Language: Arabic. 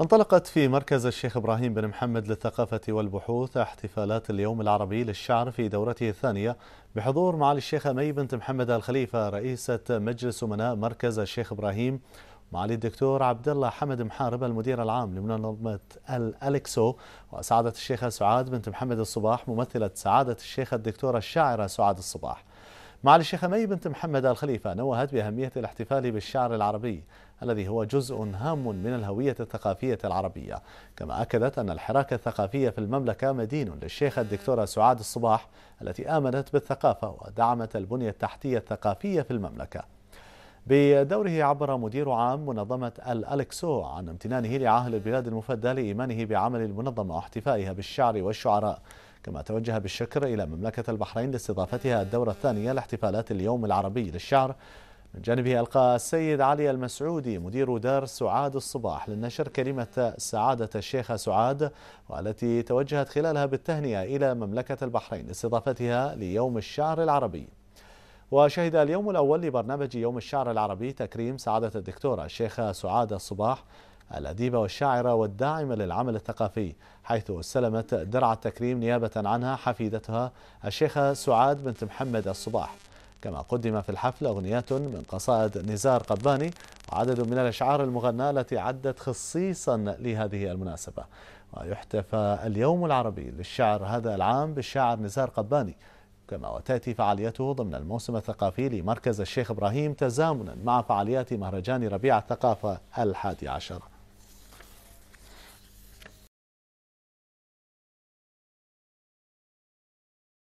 انطلقت في مركز الشيخ ابراهيم بن محمد للثقافة والبحوث احتفالات اليوم العربي للشعر في دورته الثانية بحضور معالي الشيخة مي بنت محمد الخليفة رئيسة مجلس أمناء مركز الشيخ ابراهيم معالي الدكتور عبد الله حمد محارب المدير العام لمنظمة الألكسو وسعادة الشيخة سعاد بنت محمد الصباح ممثلة سعادة الشيخة الدكتورة الشاعرة سعاد الصباح معالي الشيخة مي بنت محمد الخليفة نوهت بأهمية الاحتفال بالشعر العربي الذي هو جزء هام من الهوية الثقافية العربية كما أكدت أن الحراك الثقافي في المملكة مدين للشيخة الدكتورة سعاد الصباح التي آمنت بالثقافة ودعمت البنية التحتية الثقافية في المملكة بدوره عبر مدير عام منظمة الألكسو عن امتنانه لعاهل البلاد المفدى لإيمانه بعمل المنظمة واحتفائها بالشعر والشعراء كما توجه بالشكر إلى مملكة البحرين لاستضافتها الدورة الثانية لاحتفالات اليوم العربي للشعر من جانبه ألقى السيد علي المسعودي مدير دار سعاد الصباح للنشر كلمة سعادة الشيخة سعاد والتي توجهت خلالها بالتهنئة إلى مملكة البحرين لاستضافتها ليوم الشعر العربي وشهد اليوم الأول لبرنامج يوم الشعر العربي تكريم سعادة الدكتورة الشيخة سعاد الصباح الأديبة والشاعرة والداعمة للعمل الثقافي حيث استلمت درع التكريم نيابة عنها حفيدتها الشيخة سعاد بنت محمد الصباح كما قدم في الحفل أغنيات من قصائد نزار قباني وعدد من الأشعار المغناة التي عدت خصيصا لهذه المناسبة ويحتفى اليوم العربي للشعر هذا العام بالشاعر نزار قباني كما وتأتي فعاليته ضمن الموسم الثقافي لمركز الشيخ إبراهيم تزامنا مع فعاليات مهرجان ربيع الثقافة الحادي عشر